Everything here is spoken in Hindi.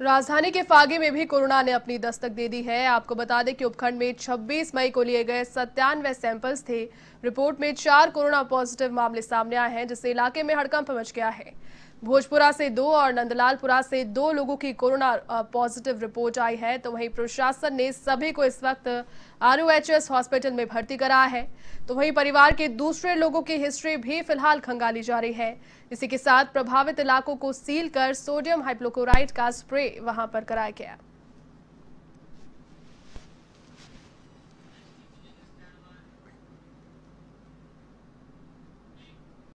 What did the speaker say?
राजधानी के फागे में भी कोरोना ने अपनी दस्तक दे दी है आपको बता दें कि उपखंड में 26 मई को लिए गए सत्तानवे सैंपल्स थे रिपोर्ट में चार कोरोना पॉजिटिव मामले सामने आए हैं जिससे इलाके में हड़कंप मच गया है भोजपुरा से दो और नंदलालपुरा से दो लोगों की कोरोना पॉजिटिव रिपोर्ट आई है तो वहीं प्रशासन ने सभी को इस वक्त आर हॉस्पिटल में भर्ती कराया है तो वहीं परिवार के दूसरे लोगों की हिस्ट्री भी फिलहाल खंगाली जा रही है इसी के साथ प्रभावित इलाकों को सील कर सोडियम हाइप्लोक्लोराइड का स्प्रे वहां पर कराया गया